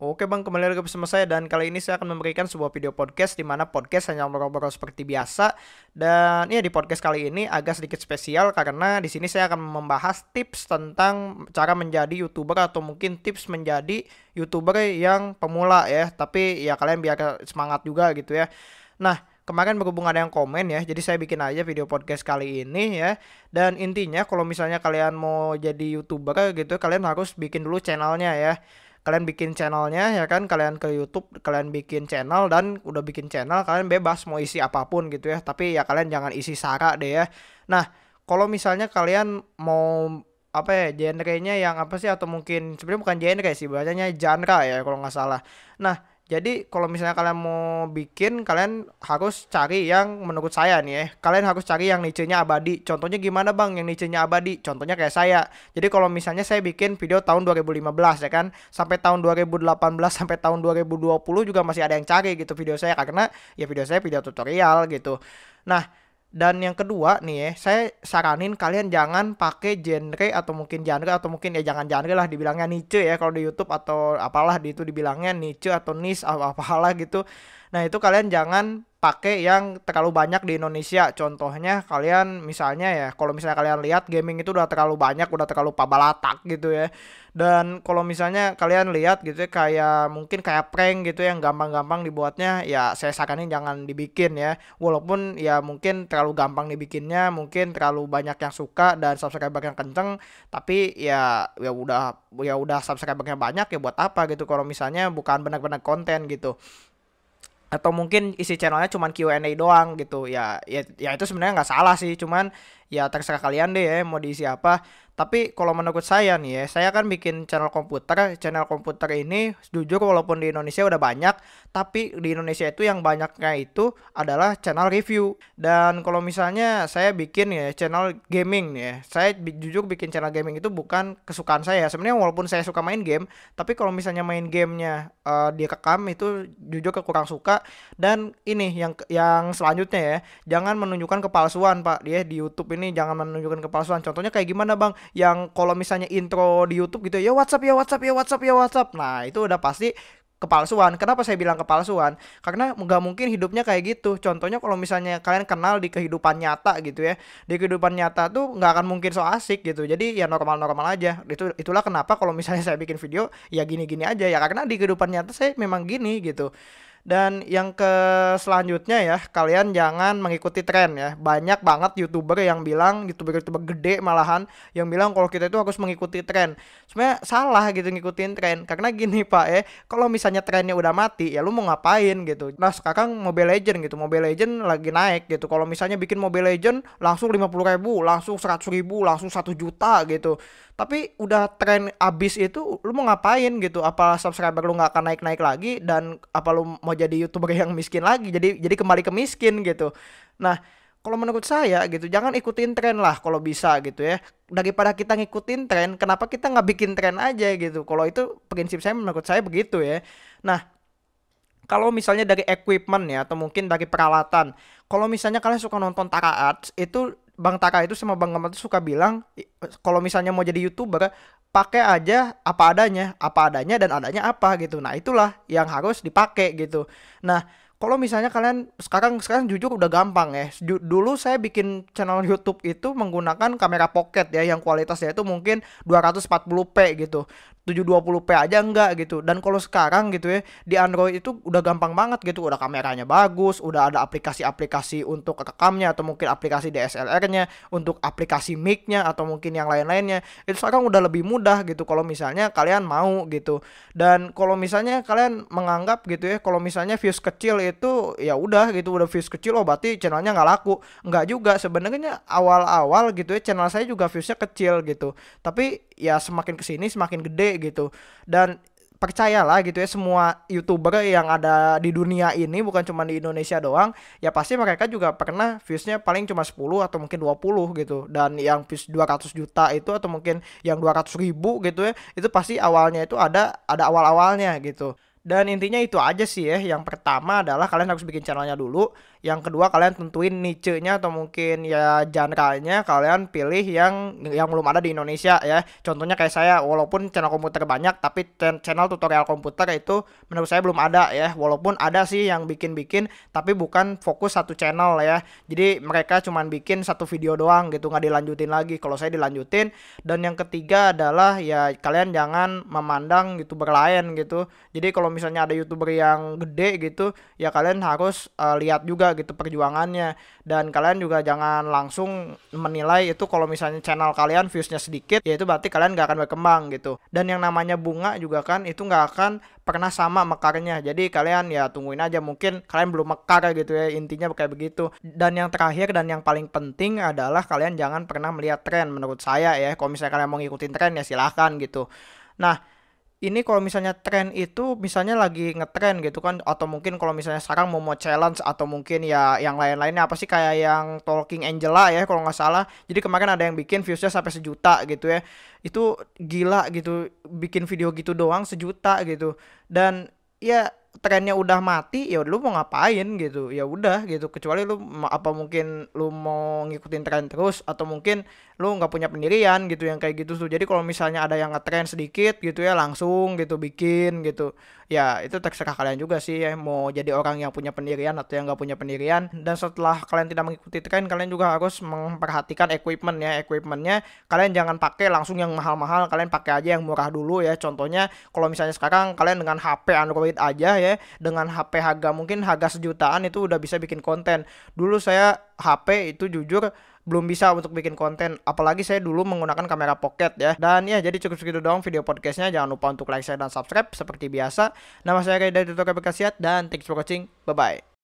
Oke bang, kembali lagi bersama saya dan kali ini saya akan memberikan sebuah video podcast di mana podcast hanya ngobrol-ngobrol seperti biasa dan ya di podcast kali ini agak sedikit spesial karena di sini saya akan membahas tips tentang cara menjadi youtuber atau mungkin tips menjadi youtuber yang pemula ya tapi ya kalian biar semangat juga gitu ya. Nah kemarin berhubung ada yang komen ya, jadi saya bikin aja video podcast kali ini ya. Dan intinya kalau misalnya kalian mau jadi youtuber gitu, kalian harus bikin dulu channelnya ya kalian bikin channelnya ya kan kalian ke YouTube kalian bikin channel dan udah bikin channel kalian bebas mau isi apapun gitu ya tapi ya kalian jangan isi sara deh ya nah kalau misalnya kalian mau apa ya genre-nya yang apa sih atau mungkin sebenarnya bukan genre sih bacanya genre ya kalau nggak salah nah jadi kalau misalnya kalian mau bikin, kalian harus cari yang menurut saya nih ya. Kalian harus cari yang nichenya abadi. Contohnya gimana bang yang nichenya abadi? Contohnya kayak saya. Jadi kalau misalnya saya bikin video tahun 2015 ya kan. Sampai tahun 2018 sampai tahun 2020 juga masih ada yang cari gitu video saya. Karena ya video saya video tutorial gitu. Nah dan yang kedua nih ya, saya saranin kalian jangan pakai genre atau mungkin genre atau mungkin ya jangan genre lah dibilangnya niche ya kalau di YouTube atau apalah di itu dibilangnya niche atau niche atau apalah gitu. Nah, itu kalian jangan pakai yang terlalu banyak di Indonesia. Contohnya kalian misalnya ya, kalau misalnya kalian lihat gaming itu udah terlalu banyak, udah terlalu pabalatak gitu ya. Dan kalau misalnya kalian lihat gitu ya kayak mungkin kayak prank gitu yang gampang-gampang dibuatnya, ya saya saranin jangan dibikin ya. Walaupun ya mungkin terlalu gampang dibikinnya, mungkin terlalu banyak yang suka dan subscriber yang kenceng, tapi ya ya udah ya udah subscribernya banyak ya buat apa gitu kalau misalnya bukan benar-benar konten gitu atau mungkin isi channelnya cuman Q&A doang gitu ya ya ya itu sebenarnya nggak salah sih cuman ya terserah kalian deh ya mau diisi apa tapi kalau menurut saya nih ya saya kan bikin channel komputer channel komputer ini jujur walaupun di Indonesia udah banyak tapi di Indonesia itu yang banyaknya itu adalah channel review dan kalau misalnya saya bikin ya channel gaming nih ya saya jujur bikin channel gaming itu bukan kesukaan saya sebenarnya walaupun saya suka main game tapi kalau misalnya main gamenya uh, direkam itu jujur kurang suka dan ini yang yang selanjutnya ya jangan menunjukkan kepalsuan pak dia ya, di YouTube ini ini jangan menunjukkan kepalsuan. Contohnya kayak gimana bang? Yang kalau misalnya intro di YouTube gitu ya WhatsApp ya WhatsApp ya WhatsApp ya WhatsApp. Nah itu udah pasti kepalsuan. Kenapa saya bilang kepalsuan? Karena nggak mungkin hidupnya kayak gitu. Contohnya kalau misalnya kalian kenal di kehidupan nyata gitu ya, di kehidupan nyata tuh nggak akan mungkin so asik gitu. Jadi ya normal-normal aja. Itu itulah kenapa kalau misalnya saya bikin video ya gini-gini aja ya karena di kehidupan nyata saya memang gini gitu. Dan yang ke selanjutnya ya, kalian jangan mengikuti tren ya. Banyak banget YouTuber yang bilang, YouTuber-YouTuber gede malahan yang bilang kalau kita itu harus mengikuti tren sebenarnya salah gitu ngikutin tren karena gini pak ya eh, kalau misalnya trennya udah mati ya lu mau ngapain gitu nah sekarang Mobile Legend gitu Mobile Legend lagi naik gitu kalau misalnya bikin Mobile Legend langsung 50 ribu langsung 100 ribu langsung 1 juta gitu tapi udah tren abis itu lu mau ngapain gitu apa subscriber lu nggak akan naik naik lagi dan apa lu mau jadi youtuber yang miskin lagi jadi jadi kembali ke miskin gitu nah kalau menurut saya gitu jangan ikutin tren lah kalau bisa gitu ya daripada kita ngikutin tren kenapa kita nggak bikin tren aja gitu kalau itu prinsip saya menurut saya begitu ya nah kalau misalnya dari equipment ya atau mungkin dari peralatan kalau misalnya kalian suka nonton Tara Arts itu Bang Tara itu sama Bang Gamal itu suka bilang kalau misalnya mau jadi youtuber pakai aja apa adanya, apa adanya dan adanya apa gitu. Nah itulah yang harus dipakai gitu. Nah kalau misalnya kalian sekarang sekarang jujur udah gampang ya. Dulu saya bikin channel YouTube itu menggunakan kamera pocket ya yang kualitasnya itu mungkin 240p gitu. 720p aja enggak gitu dan kalau sekarang gitu ya di Android itu udah gampang banget gitu udah kameranya bagus udah ada aplikasi-aplikasi untuk rekamnya atau mungkin aplikasi DSLR-nya untuk aplikasi mic-nya atau mungkin yang lain-lainnya itu sekarang udah lebih mudah gitu kalau misalnya kalian mau gitu dan kalau misalnya kalian menganggap gitu ya kalau misalnya views kecil itu ya udah gitu udah views kecil oh berarti channelnya nggak laku nggak juga sebenarnya awal-awal gitu ya channel saya juga viewsnya kecil gitu tapi ya semakin kesini semakin gede gitu dan percayalah gitu ya semua youtuber yang ada di dunia ini bukan cuma di Indonesia doang ya pasti mereka juga pernah viewsnya paling cuma 10 atau mungkin 20 gitu dan yang views 200 juta itu atau mungkin yang 200 ribu gitu ya itu pasti awalnya itu ada ada awal-awalnya gitu dan intinya itu aja sih ya yang pertama adalah kalian harus bikin channelnya dulu yang kedua kalian tentuin niche-nya atau mungkin ya genre-nya kalian pilih yang yang belum ada di Indonesia ya. Contohnya kayak saya walaupun channel komputer banyak tapi channel tutorial komputer itu menurut saya belum ada ya. Walaupun ada sih yang bikin-bikin tapi bukan fokus satu channel ya. Jadi mereka cuman bikin satu video doang gitu nggak dilanjutin lagi. Kalau saya dilanjutin dan yang ketiga adalah ya kalian jangan memandang YouTuber lain gitu. Jadi kalau misalnya ada YouTuber yang gede gitu ya kalian harus uh, lihat juga gitu perjuangannya dan kalian juga jangan langsung menilai itu kalau misalnya channel kalian viewsnya sedikit ya itu berarti kalian gak akan berkembang gitu dan yang namanya bunga juga kan itu gak akan pernah sama mekarnya jadi kalian ya tungguin aja mungkin kalian belum mekar gitu ya intinya kayak begitu dan yang terakhir dan yang paling penting adalah kalian jangan pernah melihat tren menurut saya ya kalau misalnya kalian mau ngikutin tren ya silahkan gitu nah ini kalau misalnya tren itu misalnya lagi ngetren gitu kan atau mungkin kalau misalnya sekarang mau mau challenge atau mungkin ya yang lain-lainnya apa sih kayak yang Talking Angela ya kalau nggak salah jadi kemarin ada yang bikin viewsnya sampai sejuta gitu ya itu gila gitu bikin video gitu doang sejuta gitu dan ya trennya udah mati ya lu mau ngapain gitu ya udah gitu kecuali lu apa mungkin lu mau ngikutin tren terus atau mungkin lu nggak punya pendirian gitu yang kayak gitu tuh jadi kalau misalnya ada yang ngetren sedikit gitu ya langsung gitu bikin gitu ya itu terserah kalian juga sih ya mau jadi orang yang punya pendirian atau yang nggak punya pendirian dan setelah kalian tidak mengikuti tren kalian juga harus memperhatikan equipment ya equipmentnya kalian jangan pakai langsung yang mahal-mahal kalian pakai aja yang murah dulu ya contohnya kalau misalnya sekarang kalian dengan HP Android aja ya dengan HP harga mungkin harga sejutaan itu udah bisa bikin konten. Dulu saya HP itu jujur belum bisa untuk bikin konten apalagi saya dulu menggunakan kamera pocket ya dan ya jadi cukup segitu doang video podcastnya jangan lupa untuk like share dan subscribe seperti biasa nama saya Reda Toto Tutor dan thanks for watching bye bye